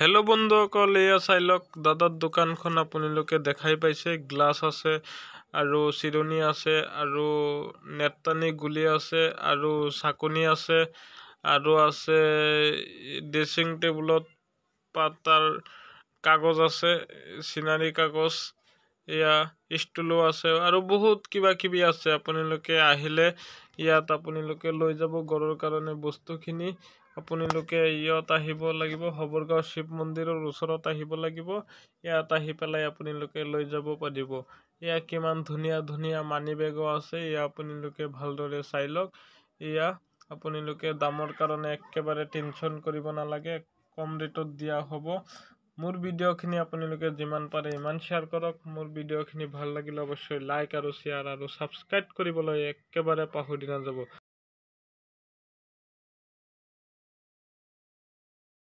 hello' বন্ধুসকল এয়া চাই লওক দাদাৰ দোকানখন আপোনালোকে দেখাই পাইছে গ্লাছ আছে আৰু চিৰণি আছে আৰু নেটানি গুলি আছে আৰু চাকনি আছে আৰু আছে ড্ৰেছিং টেবুলত পাতাৰ কাগজ আছে চিনাৰী কাগজ এয়া ষ্টুলো আছে আৰু বহুত কিবা কিবি আছে আপোনালোকে আহিলে ইয়াত আপোনালোকে লৈ যাব ঘৰৰ কাৰণে বস্তুখিনি আপোনালোকে ইয়াত আহিব লাগিব হবৰগাঁও শিৱ মন্দিৰৰ ওচৰত আহিব লাগিব ইয়াত আহি পেলাই আপোনালোকে লৈ যাব পাৰিব ইয়াত কিমান ধুনীয়া ধুনীয়া মানি বেগো আছে ইয়াত আপোনালোকে ভালদৰে চাই লওক ইয়াত আপোনালোকে দামৰ কাৰণে একেবাৰে টেনশ্যন কৰিব নালাগে কম ৰেটত দিয়া হ'ব मोर भिडिओं जिमान पारे इन शेयर करक मोर भिडिओं भल लगिल अवश्य लाइक और शेयर और सबसक्राइब कर एक बारे पहरी ना जा